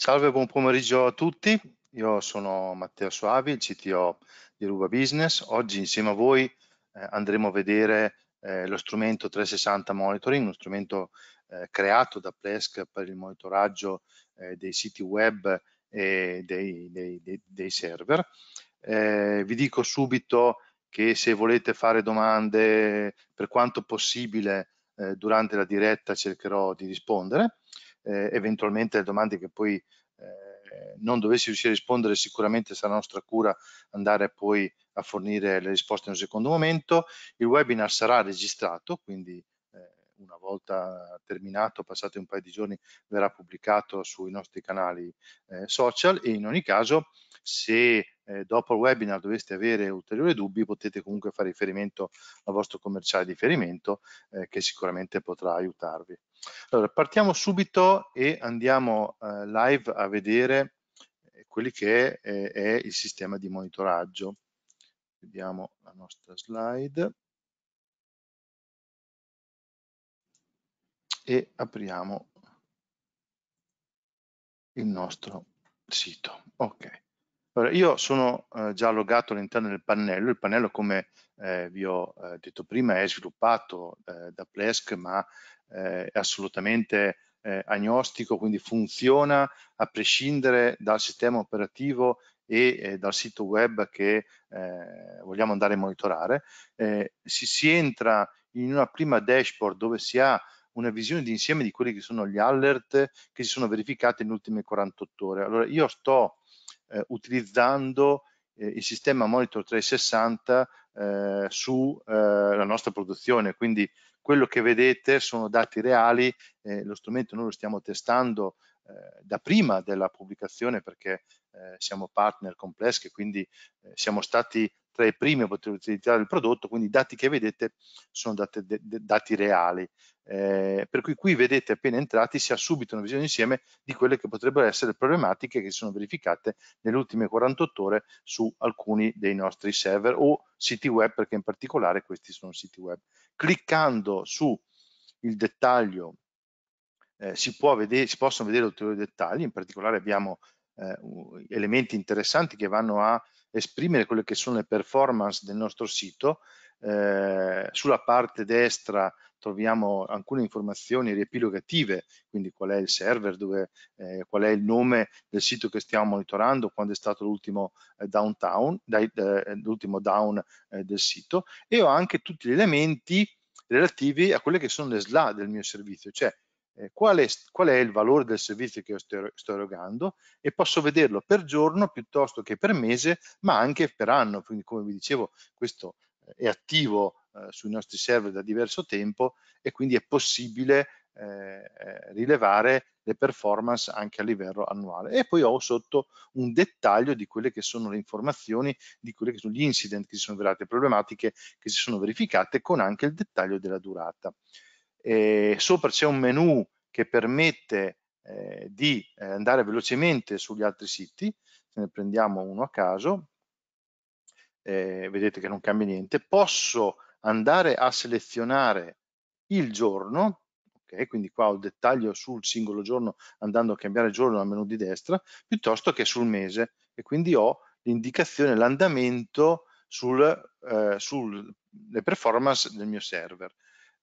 Salve, buon pomeriggio a tutti. Io sono Matteo Soavi, il CTO di Ruba Business. Oggi insieme a voi eh, andremo a vedere eh, lo strumento 360 Monitoring, uno strumento eh, creato da Plesk per il monitoraggio eh, dei siti web e dei, dei, dei, dei server. Eh, vi dico subito che se volete fare domande per quanto possibile eh, durante la diretta cercherò di rispondere eh, eventualmente le domande che poi eh, non dovessi riuscire a rispondere sicuramente sarà nostra cura andare poi a fornire le risposte in un secondo momento. Il webinar sarà registrato, quindi eh, una volta terminato, passati un paio di giorni, verrà pubblicato sui nostri canali eh, social e in ogni caso se eh, dopo il webinar doveste avere ulteriori dubbi potete comunque fare riferimento al vostro commerciale di riferimento eh, che sicuramente potrà aiutarvi. Allora, partiamo subito e andiamo eh, live a vedere eh, quelli che è, eh, è il sistema di monitoraggio. Vediamo la nostra slide. E apriamo il nostro sito. Ok. Allora, io sono eh, già logato all'interno del pannello. Il pannello, come eh, vi ho eh, detto prima, è sviluppato eh, da Plesk, ma eh, è assolutamente eh, agnostico, quindi funziona a prescindere dal sistema operativo e eh, dal sito web che eh, vogliamo andare a monitorare, eh, si, si, entra in una prima dashboard dove si ha una visione di insieme di quelli che sono gli alert che si sono verificati nelle ultime 48 ore. Allora io sto eh, utilizzando il sistema Monitor 360 sulla nostra produzione, quindi quello che vedete sono dati reali, eh, lo strumento noi lo stiamo testando eh, da prima della pubblicazione perché eh, siamo partner complex e quindi eh, siamo stati tra i primi a poter utilizzare il prodotto, quindi i dati che vedete sono dati, de, de, dati reali. Eh, per cui qui vedete appena entrati si ha subito una visione insieme di quelle che potrebbero essere problematiche che si sono verificate nelle ultime 48 ore su alcuni dei nostri server o siti web, perché in particolare questi sono siti web cliccando su il dettaglio eh, si, vedere, si, possono vedere ulteriori dettagli, in particolare abbiamo eh, elementi interessanti che vanno a esprimere quelle che sono le performance del nostro sito. Eh, sulla parte destra troviamo alcune informazioni riepilogative, quindi qual è il server, dove, eh, qual è il nome del sito che stiamo monitorando, quando è stato l'ultimo eh, downtown, dai, eh, l'ultimo down eh, del sito e ho anche tutti gli elementi relativi a quelle che sono le SLA del mio servizio, cioè eh, qual, è, qual, è, il valore del servizio che sto, sto erogando e posso vederlo per giorno piuttosto che per mese, ma anche per anno. Quindi, come vi dicevo, questo eh, è attivo eh, sui nostri server da diverso tempo e quindi è possibile eh, rilevare le performance anche a livello annuale e poi ho sotto un dettaglio di quelle che sono le informazioni di quelli che sono gli incident che si sono verificati, problematiche che si sono verificate con anche il dettaglio della durata sopra c'è un menu che permette eh, di eh, andare velocemente sugli altri siti, se ne prendiamo uno a caso, eh, vedete che non cambia niente, posso andare a selezionare il giorno, okay, quindi qua ho il dettaglio sul singolo giorno andando a cambiare giorno al menu di destra, piuttosto che sul mese e quindi ho l'indicazione, l'andamento sulle eh, sul, performance del mio server.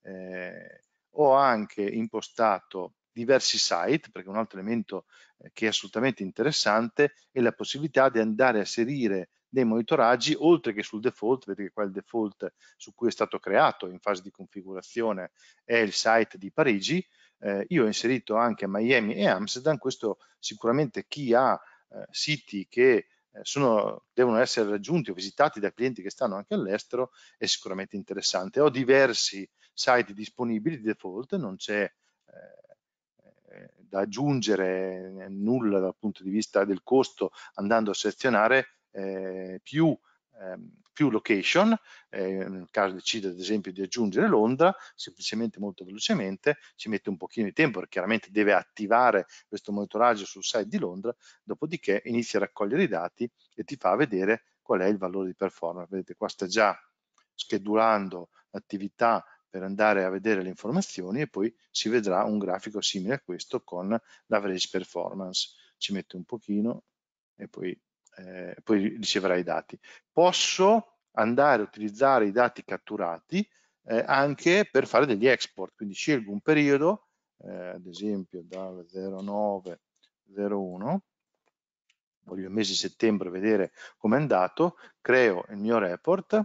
Eh, ho anche impostato diversi site, perché un altro elemento eh, che è assolutamente interessante è la possibilità di andare a inserire dei monitoraggi oltre che sul default, vedete che qua il default su cui è stato creato in fase di configurazione è il site di Parigi, eh, io ho inserito anche Miami e Amsterdam, questo sicuramente chi ha eh, siti che eh, sono, devono essere raggiunti o visitati da clienti che stanno anche all'estero è sicuramente interessante. Ho diversi site disponibili di default, non c'è eh, eh da aggiungere eh, nulla dal punto di vista del costo andando a selezionare eh, più, ehm, più, location, eh, nel caso decida ad esempio di aggiungere Londra, semplicemente molto velocemente, ci mette un pochino di tempo perché chiaramente deve attivare questo monitoraggio sul site di Londra, dopodiché inizia a raccogliere i dati e ti fa vedere qual è il valore di performance. Vedete qua sta già schedulando l'attività per andare a vedere le informazioni e poi si vedrà un grafico simile a questo con l'average performance. Ci mette un pochino e poi, eh, poi riceverà i dati. Posso andare a utilizzare i dati catturati eh, anche per fare degli export, quindi scelgo un periodo, eh, ad esempio dal 0901, voglio il mese di settembre vedere com'è andato, creo il mio report,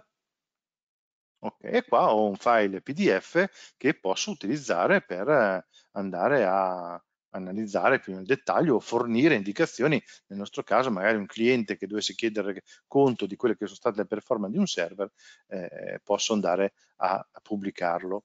Okay, e qua ho un file PDF che posso utilizzare per eh, andare a analizzare più nel dettaglio o fornire indicazioni, nel nostro caso magari un cliente che dovesse chiedere conto di quelle che sono state le performance di un server, eh, posso andare a, a, pubblicarlo.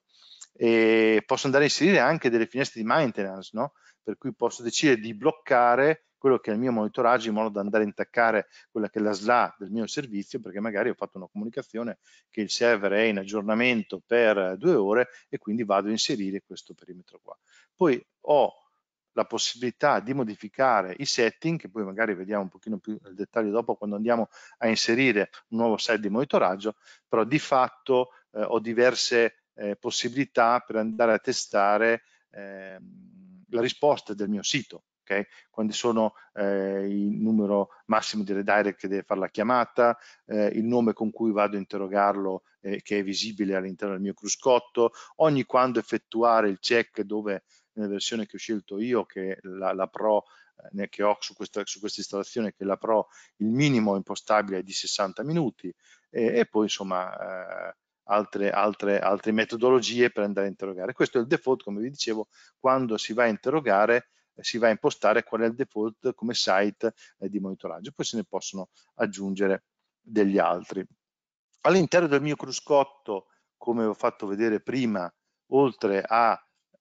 E posso andare a inserire anche delle finestre di maintenance, no? per cui posso decidere di bloccare quello che è il mio monitoraggio in modo da andare a intaccare quella che è la SLA del mio servizio perché magari ho fatto una comunicazione che il server è in aggiornamento per due ore e quindi vado a inserire questo perimetro qua. Poi ho la possibilità di modificare i setting, che poi magari vediamo un pochino più nel dettaglio dopo quando andiamo a inserire un nuovo set di monitoraggio, però di fatto eh, ho diverse eh, possibilità per andare a testare eh, la risposta del mio sito, Okay? Quando sono eh, il numero massimo di redirect che deve fare la chiamata, eh, il nome con cui vado a interrogarlo eh, che è visibile all'interno del mio cruscotto, ogni quando effettuare il check dove nella versione che ho scelto io, che la, la Pro eh, che ho su questa, su questa, installazione che la Pro il minimo impostabile è di 60 minuti e, poi insomma eh, Altre, altre, altre, metodologie per andare a interrogare. Questo è il default, come vi dicevo, quando si va a interrogare eh, si va a impostare qual è il default come site eh, di monitoraggio. Poi se ne possono aggiungere degli altri. All'interno del mio cruscotto, come ho fatto vedere prima, oltre alla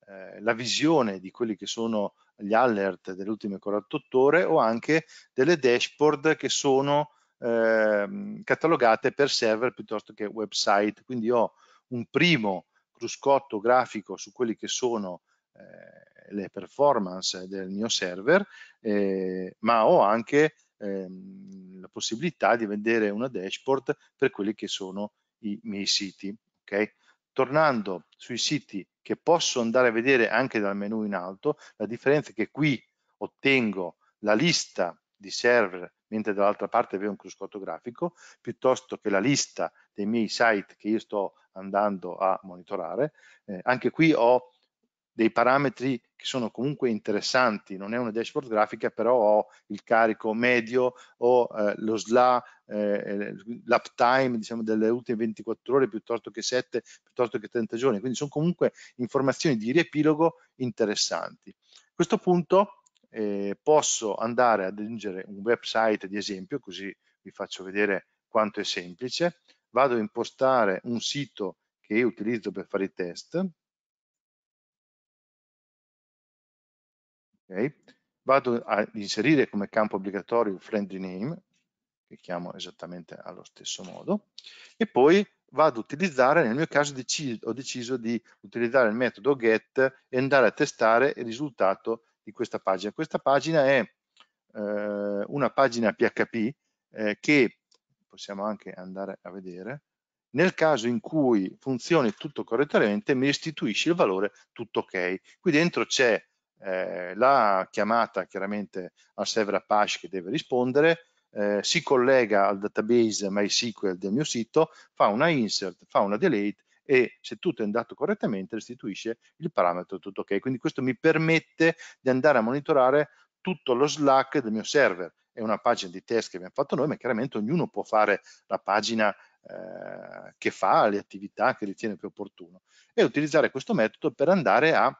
eh, visione di quelli che sono gli alert delle ultime 48 ore, ho anche delle dashboard che sono eh, catalogate per server piuttosto che website. Quindi ho un primo cruscotto grafico su quelli che sono eh, le performance del mio server, eh, ma ho anche ehm, la possibilità di vedere una dashboard per quelli che sono i miei siti. Okay? Tornando sui siti che posso andare a vedere anche dal menu in alto, la differenza è che qui ottengo la lista di server, mentre dall'altra parte avevo un cruscotto grafico, piuttosto che la lista dei miei site che io sto andando a monitorare. Eh, anche qui ho dei parametri che sono comunque interessanti, non è una dashboard grafica, però ho il carico medio, ho eh, lo SLA, eh, l'uptime diciamo, delle ultime 24 ore piuttosto che 7, piuttosto che 30 giorni, quindi sono comunque informazioni di riepilogo interessanti. A questo punto eh, posso andare ad aggiungere un website di esempio, così vi faccio vedere quanto è semplice, vado a impostare un sito che io utilizzo per fare i test, Okay. Vado ad inserire come campo obbligatorio il friendly name, che chiamo esattamente allo stesso modo, e poi vado ad utilizzare, nel mio caso ho deciso di utilizzare il metodo get e andare a testare il risultato di questa pagina. Questa pagina è eh, una pagina PHP eh, che possiamo anche andare a vedere, nel caso in cui funzioni tutto correttamente mi restituisce il valore tutto ok. Qui dentro c'è eh, la chiamata chiaramente al server Apache che deve rispondere, eh, si collega al database MySQL del mio sito, fa una insert, fa una delete e se tutto è andato correttamente restituisce il parametro tutto ok. Quindi questo mi permette di andare a monitorare tutto lo Slack del mio server. È una pagina di test che abbiamo fatto noi, ma chiaramente ognuno può fare la pagina eh, che fa, le attività che ritiene più opportuno e utilizzare questo metodo per andare a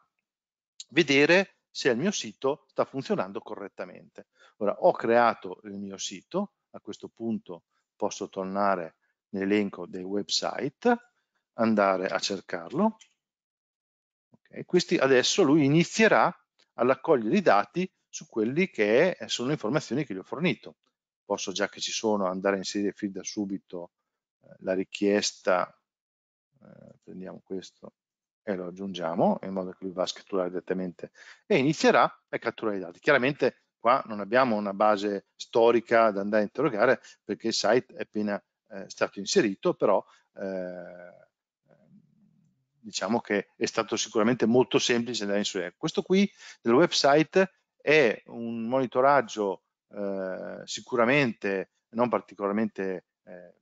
vedere se il mio sito sta funzionando correttamente. Ora ho creato il mio sito, a questo punto posso tornare nell'elenco dei website, andare a cercarlo. Okay, questi adesso lui inizierà a raccogliere i dati su quelli che sono le informazioni che gli ho fornito. Posso già che ci sono andare a inserire fin da subito eh, la richiesta, eh, prendiamo questo, e lo aggiungiamo in modo che lui va a scatturare direttamente e inizierà a catturare i dati. Chiaramente qua non abbiamo una base storica da andare a interrogare perché il site è appena eh, stato inserito, però eh, diciamo che è stato sicuramente molto semplice andare a inserire. Questo qui del website è un monitoraggio eh, sicuramente non particolarmente eh,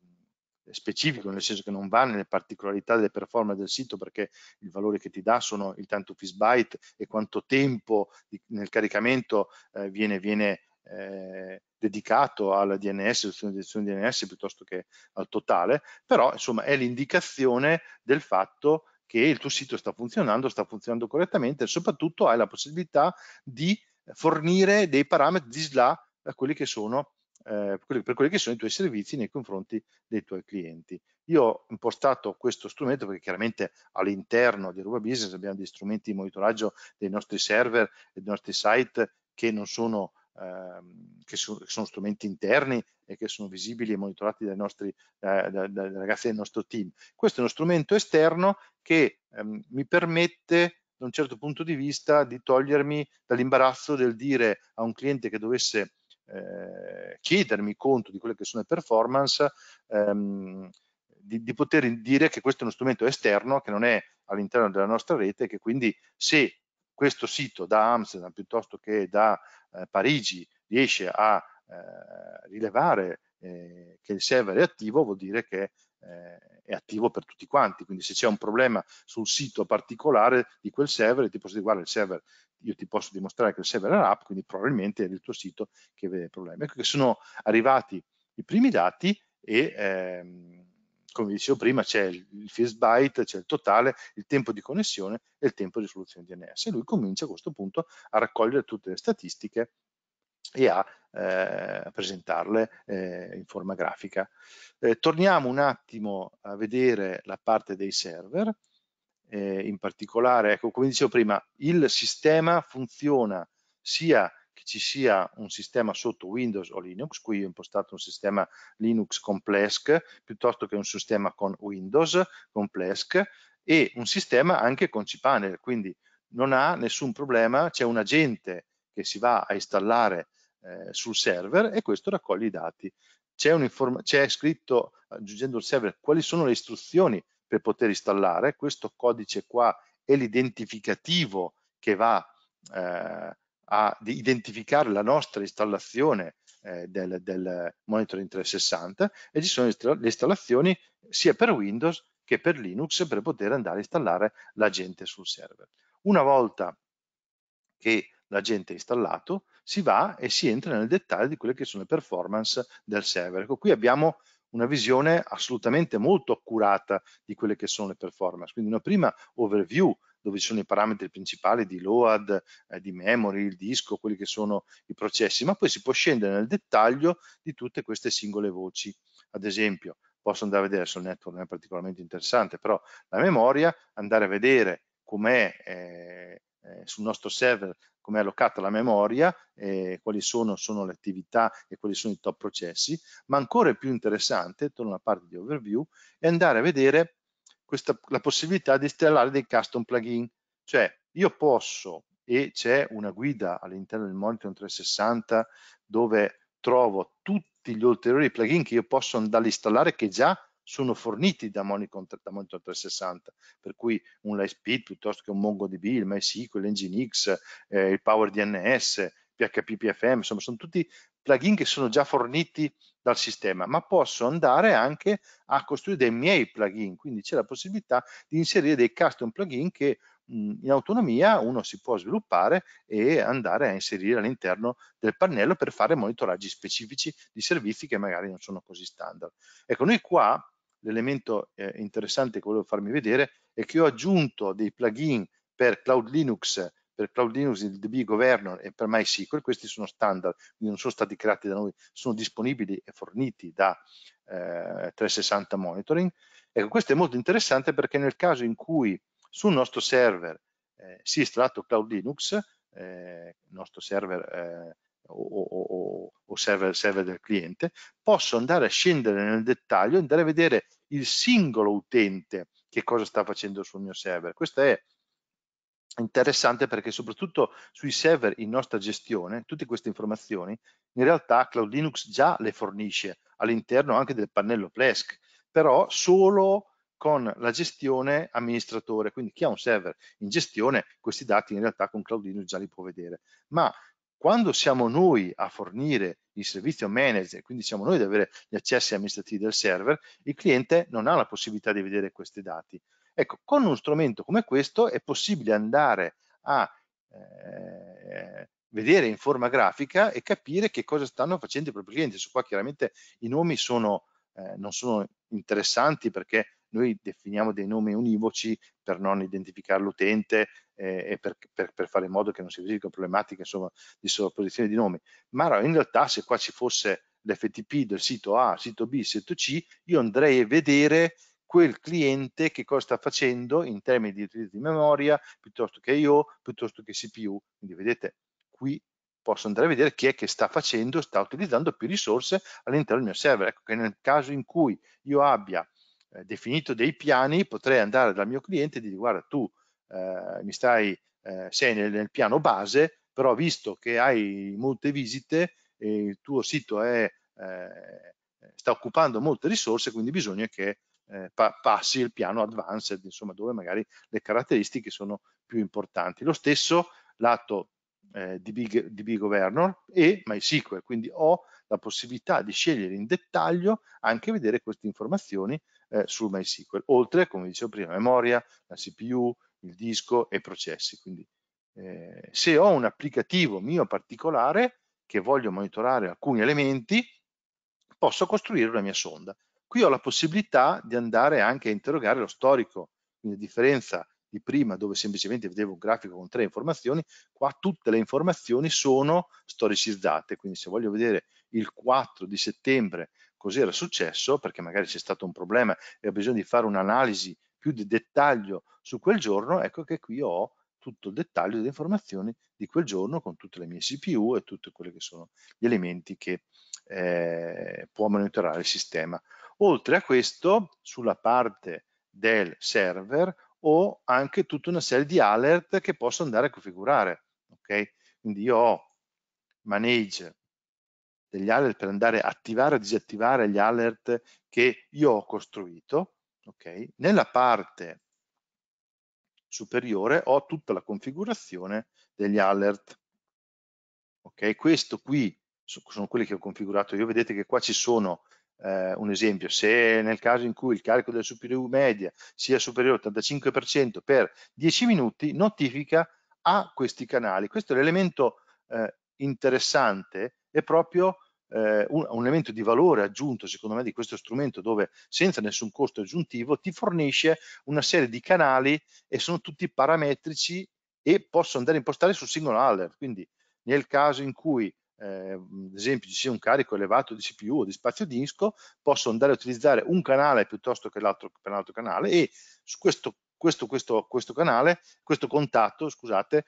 specifico, nel senso che non va nelle particolarità delle performance del sito perché i valori che ti dà sono il tanto to byte e quanto tempo nel caricamento eh, viene, viene eh, dedicato al DNS, soluzione DNS piuttosto che al totale, però insomma è l'indicazione del fatto che il tuo sito sta funzionando, sta funzionando correttamente e soprattutto hai la possibilità di fornire dei parametri di SLA a quelli che sono eh, per quelli che sono i tuoi servizi nei confronti dei tuoi clienti. Io ho impostato questo strumento perché chiaramente all'interno di Aruba Business abbiamo degli strumenti di monitoraggio dei nostri server e dei nostri site che non sono ehm, che sono strumenti interni e che sono visibili e monitorati dai, nostri, eh, dai, dai ragazzi del nostro team. Questo è uno strumento esterno che ehm, mi permette da un certo punto di vista di togliermi dall'imbarazzo del dire a un cliente che dovesse eh, chiedermi conto di quelle che sono le performance, ehm, di, di, poter dire che questo è uno strumento esterno che non è all'interno della nostra rete e che quindi se questo sito da Amsterdam piuttosto che da eh, Parigi riesce a eh, rilevare eh, che il server è attivo vuol dire che eh, è attivo per tutti quanti, quindi se c'è un problema sul sito particolare di quel server, ti posso dire guarda il server, io ti posso dimostrare che il server era up, quindi probabilmente è il tuo sito che vede il problema. Ecco che sono arrivati i primi dati e ehm, come dicevo prima c'è il first byte, c'è il totale, il tempo di connessione e il tempo di risoluzione DNS e lui comincia a questo punto a raccogliere tutte le statistiche e a eh, presentarle eh, in forma grafica. Eh, torniamo un attimo a vedere la parte dei server, eh, in particolare, ecco, come dicevo prima, il sistema funziona sia che ci sia un sistema sotto Windows o Linux, qui ho impostato un sistema Linux con Plesk piuttosto che un sistema con Windows con Plesk e un sistema anche con cPanel, quindi non ha nessun problema, c'è un agente che si va a installare eh, sul server e questo raccoglie i dati. C'è scritto, aggiungendo il server, quali sono le istruzioni per poter installare. Questo codice qua è l'identificativo che va eh, ad identificare la nostra installazione eh, del, del, monitoring 360 e ci sono le installazioni sia per Windows che per Linux per poter andare a installare l'agente sul server. Una volta che l'agente installato, si va e si entra nel dettaglio di quelle che sono le performance del server. Ecco, qui abbiamo una visione assolutamente molto accurata di quelle che sono le performance, quindi una prima overview dove ci sono i parametri principali di load, eh, di memory, il disco, quelli che sono i processi, ma poi si può scendere nel dettaglio di tutte queste singole voci. Ad esempio, posso andare a vedere, sul network non è particolarmente interessante, però la memoria, andare a vedere com'è eh, eh, sul nostro server come è allocata la memoria, eh, quali sono, sono, le attività e quali sono i top processi, ma ancora più interessante, torno alla parte di overview, è andare a vedere questa, la possibilità di installare dei custom plugin, cioè io posso, e c'è una guida all'interno del Monitor 360 dove trovo tutti gli ulteriori plugin che io posso andare a installare che già sono forniti da Monitor, da Monitor 360, per cui un Lightspeed piuttosto che un MongoDB, il MySQL, Nginx, eh, il PowerDNS, PHP PFM, insomma sono tutti plugin che sono già forniti dal sistema, ma posso andare anche a costruire dei miei plugin, quindi c'è la possibilità di inserire dei custom plugin che mh, mm, in autonomia uno si può sviluppare e andare a inserire all'interno del pannello per fare monitoraggi specifici di servizi che magari non sono così standard. Ecco, noi qua l'elemento eh, interessante che volevo farmi vedere è che ho aggiunto dei plugin per Cloud Linux, per Cloud Linux, il DB Governor e per MySQL, questi sono standard, quindi non sono stati creati da noi, sono disponibili e forniti da eh, 360 Monitoring. Ecco, questo è molto interessante perché nel caso in cui sul nostro server eh, sia installato Cloud Linux, eh, il nostro server eh, o, o, o server, server del cliente, posso andare a scendere nel dettaglio e andare a vedere il singolo utente che cosa sta facendo sul mio server. Questo è interessante perché soprattutto sui server in nostra gestione tutte queste informazioni in realtà Cloud Linux già le fornisce all'interno anche del pannello Plesk però solo con la gestione amministratore quindi chi ha un server in gestione questi dati in realtà con Cloud Linux già li può vedere ma quando siamo noi a fornire il servizio manager, quindi siamo noi ad avere gli accessi amministrativi del server, il cliente non ha la possibilità di vedere questi dati. Ecco, con uno strumento come questo è possibile andare a eh, vedere in forma grafica e capire che cosa stanno facendo i propri clienti. Su qua chiaramente i nomi sono, eh, non sono interessanti perché noi definiamo dei nomi univoci per non identificare l'utente eh, e per, per, per, fare in modo che non si verificano problematiche insomma, di sovrapposizione di nomi. Ma in realtà se qua ci fosse l'FTP del sito A, sito B, sito C, io andrei a vedere quel cliente che cosa sta facendo in termini di utilizzo di memoria, piuttosto che IO, piuttosto che CPU. Quindi vedete, qui posso andare a vedere chi è che sta facendo, sta utilizzando più risorse all'interno del mio server. Ecco che nel caso in cui io abbia eh, definito dei piani, potrei andare dal mio cliente e dire guarda tu eh, mi stai, eh, sei nel, nel, piano base, però visto che hai molte visite e eh, il tuo sito è, eh, sta occupando molte risorse, quindi bisogna che eh, pa passi il piano advanced, insomma dove magari le caratteristiche sono più importanti. Lo stesso lato eh, DB, DB Governor e MySQL, quindi ho la possibilità di scegliere in dettaglio anche vedere queste informazioni eh, su MySQL, oltre, come dicevo prima, la memoria, la CPU, il disco e i processi. Quindi eh, se ho un applicativo mio particolare che voglio monitorare alcuni elementi, posso costruire una mia sonda. Qui ho la possibilità di andare anche a interrogare lo storico, quindi a differenza di prima dove semplicemente vedevo un grafico con tre informazioni, qua tutte le informazioni sono storicizzate, quindi se voglio vedere il 4 di settembre così era successo, perché magari c'è stato un problema e ho bisogno di fare un'analisi più di dettaglio su quel giorno, ecco che qui ho tutto il dettaglio delle informazioni di quel giorno con tutte le mie CPU e tutti quelli che sono gli elementi che eh, può monitorare il sistema. Oltre a questo, sulla parte del server ho anche tutta una serie di alert che posso andare a configurare. Okay? Quindi io ho manage degli alert per andare a attivare o disattivare gli alert che io ho costruito, okay? nella parte superiore ho tutta la configurazione degli alert. Okay? Questo qui sono quelli che ho configurato io, vedete che qua ci sono eh, un esempio, se nel caso in cui il carico del CPU media sia superiore al 85% per 10 minuti, notifica a questi canali. Questo è l'elemento eh, interessante è proprio eh, un, un, elemento di valore aggiunto, secondo me, di questo strumento dove senza nessun costo aggiuntivo ti fornisce una serie di canali e sono tutti parametrici e posso andare a impostare sul singolo alert. Quindi nel caso in cui eh, ad esempio ci sia un carico elevato di CPU o di spazio disco, posso andare a utilizzare un canale piuttosto che l'altro canale e su questo, questo, questo, questo canale, questo contatto, scusate,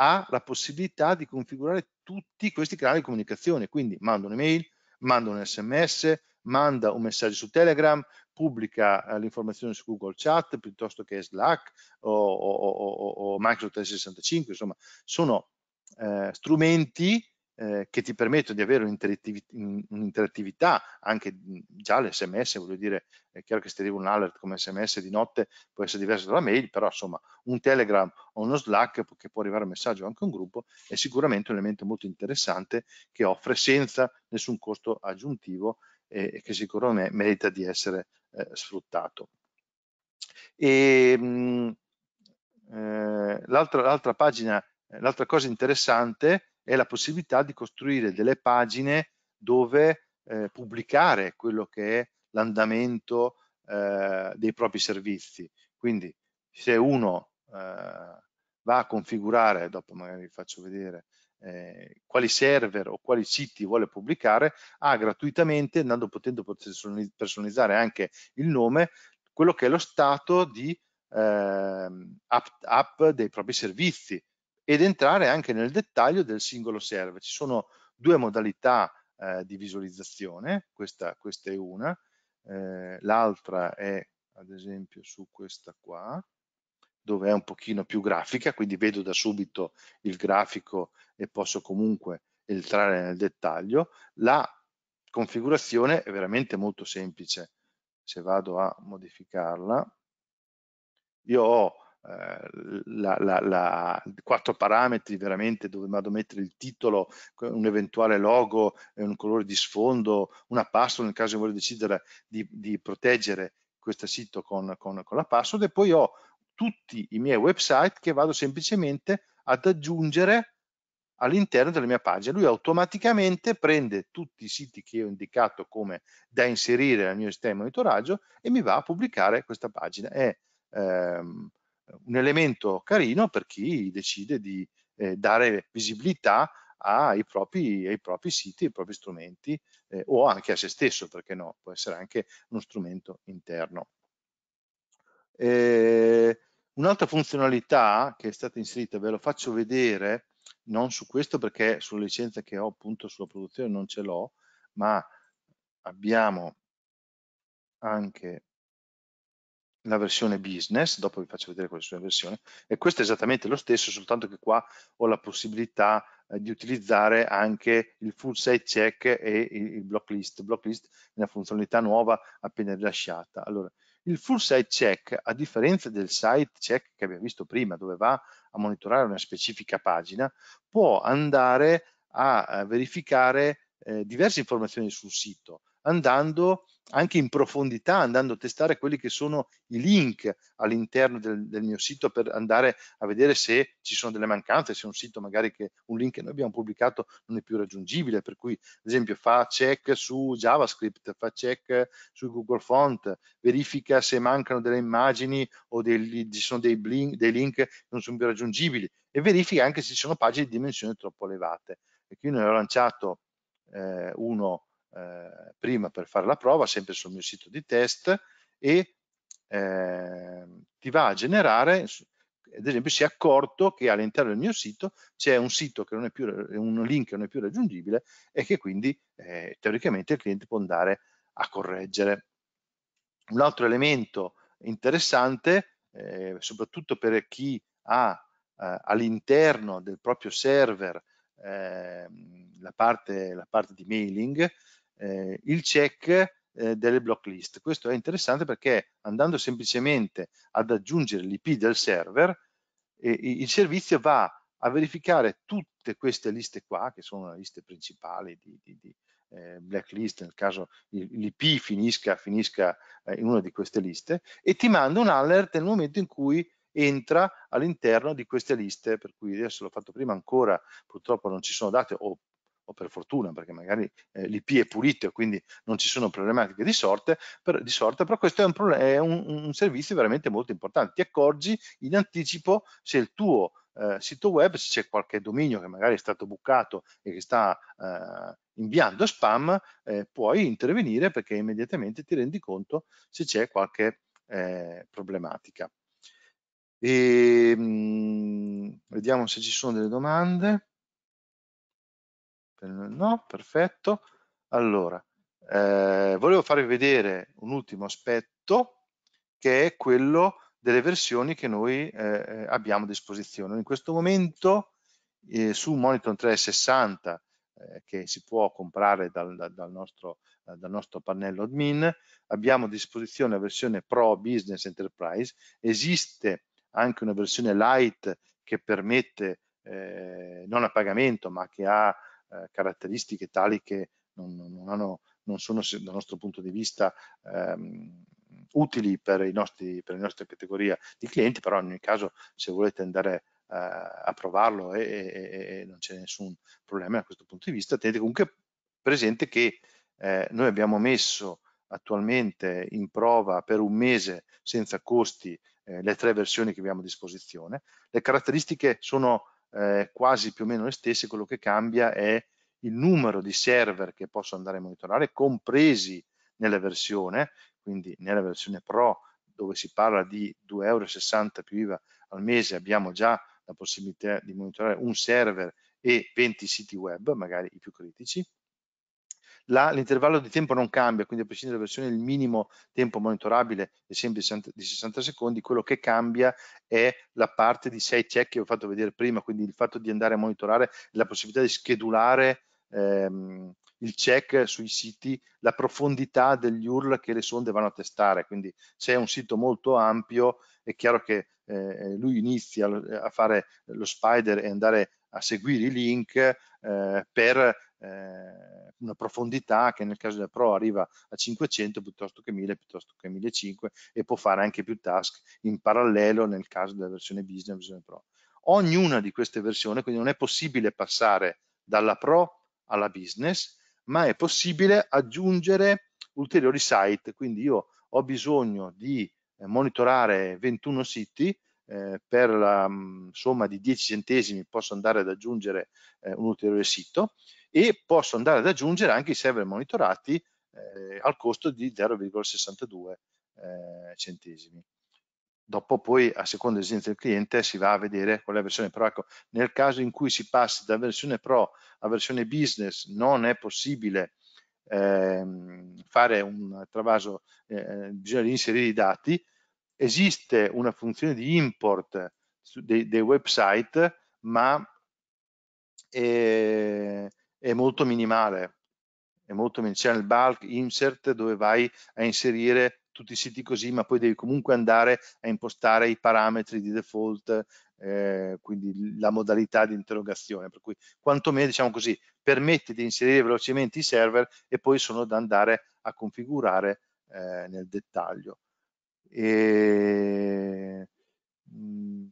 ha la possibilità di configurare tutti questi canali di comunicazione, quindi manda un'email, manda un sms, manda un messaggio su Telegram, pubblica eh, l'informazione su Google Chat piuttosto che Slack o, o, o, o Microsoft 365, insomma sono eh, strumenti eh, che ti permettono di avere un'interattività, anche già l'SMS, voglio dire, è chiaro che se ti arriva un alert come SMS di notte può essere diverso dalla mail, però insomma un Telegram o uno Slack che può arrivare un messaggio anche a un gruppo è sicuramente un elemento molto interessante che offre senza nessun costo aggiuntivo e, e che sicuramente merita di essere eh, sfruttato. E, mh, eh, l'altra, l'altra pagina, eh, l'altra cosa interessante è la possibilità di costruire delle pagine dove eh, pubblicare quello che è l'andamento eh, dei propri servizi. Quindi se uno eh, va a configurare, dopo magari vi faccio vedere, eh, quali server o quali siti vuole pubblicare, ha gratuitamente, andando potendo personalizzare anche il nome, quello che è lo stato di eh, app, app dei propri servizi ed entrare anche nel dettaglio del singolo server. Ci sono due modalità eh, di visualizzazione, questa, questa è una, eh, l'altra è ad esempio su questa qua, dove è un pochino più grafica, quindi vedo da subito il grafico e posso comunque entrare nel dettaglio. La configurazione è veramente molto semplice, se vado a modificarla, io ho eh, la, la, la, quattro parametri veramente dove vado a mettere il titolo, un eventuale logo, un colore di sfondo, una password nel caso voglio decidere di, di proteggere questo sito con, con, con, la password e poi ho tutti i miei website che vado semplicemente ad aggiungere all'interno della mia pagina. Lui automaticamente prende tutti i siti che ho indicato come da inserire nel mio sistema di monitoraggio e mi va a pubblicare questa pagina. È, ehm, un elemento carino per chi decide di eh, dare visibilità ai propri, ai propri, siti, ai propri strumenti eh, o anche a se stesso, perché no, può essere anche uno strumento interno. Eh, Un'altra funzionalità che è stata inserita, ve lo faccio vedere, non su questo perché sulla licenza che ho appunto sulla produzione non ce l'ho, ma abbiamo anche la versione business, dopo vi faccio vedere quale è la versione, e questo è esattamente lo stesso, soltanto che qua ho la possibilità eh, di utilizzare anche il full site check e il, block list. Block list è una funzionalità nuova appena rilasciata. Allora, il full site check, a differenza del site check che abbiamo visto prima, dove va a monitorare una specifica pagina, può andare a, verificare eh, diverse informazioni sul sito, andando a anche in profondità andando a testare quelli che sono i link all'interno del, del, mio sito per andare a vedere se ci sono delle mancanze, se un sito magari che un link che noi abbiamo pubblicato non è più raggiungibile, per cui ad esempio fa check su JavaScript, fa check su Google Font, verifica se mancano delle immagini o dei, ci sono dei, blink, dei link che non sono più raggiungibili e verifica anche se ci sono pagine di dimensioni troppo elevate. E qui ne ho lanciato eh, uno prima per fare la prova, sempre sul mio sito di test, e eh, ti va a generare, ad esempio si è accorto che all'interno del mio sito c'è un sito che non è più, un link che non è più raggiungibile e che quindi eh, teoricamente il cliente può andare a correggere. Un altro elemento interessante, eh, soprattutto per chi ha eh, all'interno del proprio server ehm, la parte, la parte di mailing, eh, il check eh, delle block list. Questo è interessante perché andando semplicemente ad aggiungere l'IP del server, il servizio va a verificare tutte queste liste qua, che sono le liste principali di, di, di eh, blacklist, nel caso l'IP finisca, finisca eh, in una di queste liste, e ti manda un alert nel momento in cui entra all'interno di queste liste, per cui adesso l'ho fatto prima ancora, purtroppo non ci sono date, o o per fortuna perché magari eh, l'IP è pulito e quindi non ci sono problematiche di sorte, per, di sorte però questo è, un, è un, un, servizio veramente molto importante, ti accorgi in anticipo se il tuo eh, sito web, se c'è qualche dominio che magari è stato bucato e che sta eh, inviando spam, eh, puoi intervenire perché immediatamente ti rendi conto se c'è qualche eh, problematica. E, ehm, mh, vediamo se ci sono delle domande. No, perfetto. Allora, eh, volevo farvi vedere un ultimo aspetto che è quello delle versioni che noi eh, abbiamo a disposizione. In questo momento eh, su Monitor 360 eh, che si può comprare dal, dal, nostro, eh, dal, nostro, pannello admin, abbiamo a disposizione la versione Pro Business Enterprise, esiste anche una versione Lite che permette, eh, non a pagamento, ma che ha eh, caratteristiche tali che non, non, hanno, non, sono dal nostro punto di vista ehm, utili per, i nostri, per, le nostre categorie di clienti, però in ogni caso se volete andare eh, a provarlo e, e, e non c'è nessun problema da questo punto di vista, tenete comunque presente che eh, noi abbiamo messo attualmente in prova per un mese senza costi eh, le tre versioni che abbiamo a disposizione. Le caratteristiche sono eh, quasi più o meno le stesse, quello che cambia è il numero di server che posso andare a monitorare, compresi nella versione, quindi nella versione Pro dove si parla di 2,60 euro più IVA al mese abbiamo già la possibilità di monitorare un server e 20 siti web, magari i più critici, l'intervallo di tempo non cambia, quindi a prescindere dalla versione il minimo tempo monitorabile è sempre di 60 secondi, quello che cambia è la parte di 6 check che ho fatto vedere prima, quindi il fatto di andare a monitorare la possibilità di schedulare ehm, il check sui siti, la profondità degli URL che le sonde vanno a testare, quindi se è un sito molto ampio è chiaro che eh, lui inizia a fare lo spider e andare a seguire i link eh, per eh, una profondità che nel caso della Pro arriva a 500 piuttosto che 1000 piuttosto che 1500 e può fare anche più task in parallelo nel caso della versione business della versione Pro. Ognuna di queste versioni, quindi non è possibile passare dalla Pro alla business, ma è possibile aggiungere ulteriori site, quindi io ho bisogno di eh, monitorare 21 siti, eh, per la mh, mm, somma di 10 centesimi posso andare ad aggiungere eh, un ulteriore sito e posso andare ad aggiungere anche i server monitorati eh, al costo di 0,62 eh, centesimi. Dopo poi, a seconda delle del cliente, si va a vedere qual è la versione pro. Ecco, nel caso in cui si passi da versione pro a versione business, non è possibile ehm, fare un travaso, eh, bisogna inserire i dati. Esiste una funzione di import dei, dei website, ma eh, è molto minimale, è molto c'è il bulk insert dove vai a inserire tutti i siti così, ma poi devi comunque andare a impostare i parametri di default, eh, quindi la modalità di interrogazione. Per cui quantomeno, diciamo così, permette di inserire velocemente i server e poi sono da andare a configurare eh, nel dettaglio. E... Mm,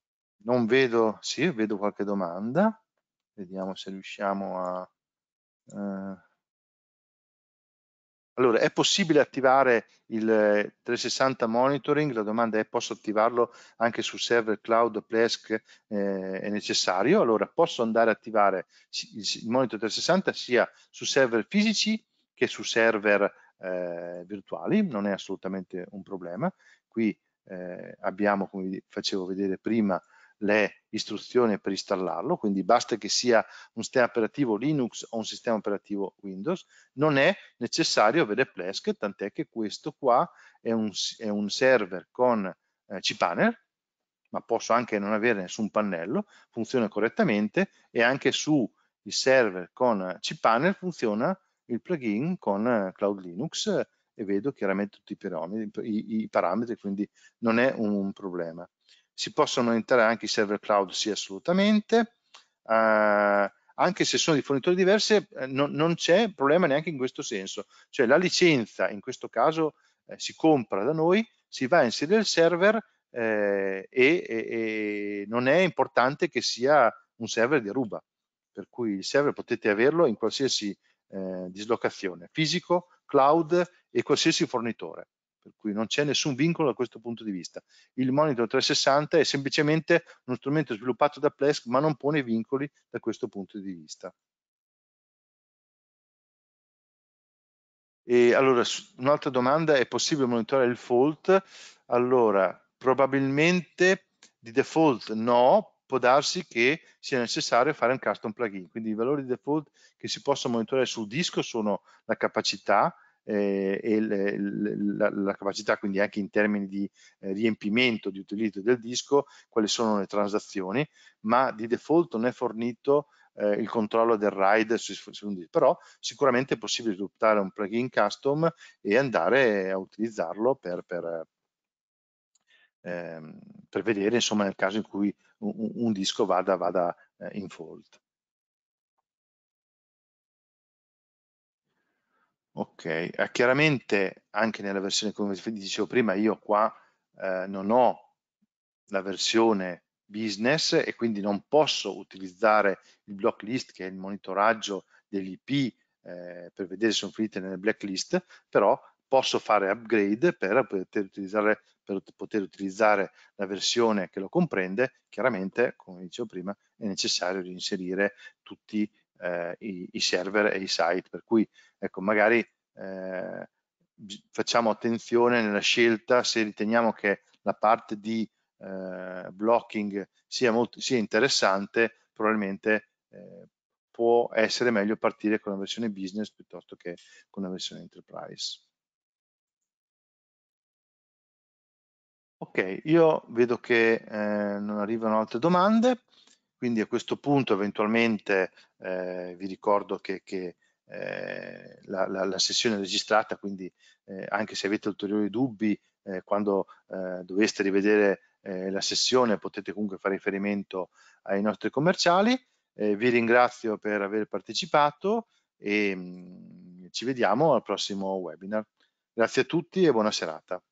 non vedo, sì, vedo qualche domanda, vediamo se riusciamo a... Eh. allora, è possibile attivare il 360 monitoring? La domanda è posso attivarlo anche su server cloud Plesk? Eh, è necessario? Allora, posso andare a attivare il monitor 360 sia su server fisici che su server eh, virtuali, non è assolutamente un problema. Qui eh, abbiamo, come vi facevo vedere prima, le istruzioni per installarlo, quindi basta che sia un sistema operativo Linux o un sistema operativo Windows, non è necessario avere Plesk, tant'è che questo qua è un, è un server con eh, cPanel, ma posso anche non avere nessun pannello, funziona correttamente e anche su il server con cPanel funziona il plugin con eh, Cloud Linux eh, e vedo chiaramente tutti i parametri, i, i parametri quindi non è un problema si possono entrare anche i server cloud, sì assolutamente, eh, anche se sono di fornitori diversi eh, no, non c'è problema neanche in questo senso, cioè la licenza in questo caso eh, si compra da noi, si va a inserire il server eh, e, e, e, non è importante che sia un server di Aruba, per cui il server potete averlo in qualsiasi eh, dislocazione, fisico, cloud e qualsiasi fornitore per cui non c'è nessun vincolo da questo punto di vista. Il monitor 360 è semplicemente uno strumento sviluppato da Plesk ma non pone vincoli da questo punto di vista. E allora, un'altra domanda, è possibile monitorare il fault? Allora, probabilmente di default no, può darsi che sia necessario fare un custom plugin, quindi i valori di default che si possono monitorare sul disco sono la capacità, eh, e le, la, la, capacità quindi anche in termini di eh, riempimento di utilizzo del disco quali sono le transazioni ma di default non è fornito eh, il controllo del RAID su, su un disco però sicuramente è possibile sviluppare un plugin custom e andare a utilizzarlo per, per, ehm, per vedere insomma nel caso in cui un, un disco vada, vada eh, in fault Ok, eh, chiaramente anche nella versione, come vi dicevo prima, io qua eh, non ho la versione business e quindi non posso utilizzare il block list che è il monitoraggio dell'IP eh, per vedere se sono finite nelle blacklist, però posso fare upgrade per poter utilizzare, per poter utilizzare la versione che lo comprende, chiaramente, come dicevo prima, è necessario reinserire tutti i eh, i, i, server e i site. Per cui ecco, magari eh, facciamo attenzione nella scelta se riteniamo che la parte di eh, blocking sia, molto, sia, interessante, probabilmente eh, può essere meglio partire con la versione business piuttosto che con la versione enterprise. Ok, io vedo che eh, non arrivano altre domande, quindi a questo punto eventualmente eh, vi ricordo che, che eh, la, la, la, sessione è registrata, quindi eh, anche se avete ulteriori dubbi, eh, quando eh, doveste rivedere eh, la sessione potete comunque fare riferimento ai nostri commerciali. vi ringrazio per aver partecipato e mh, mm, ci vediamo al prossimo webinar. Grazie a tutti e buona serata.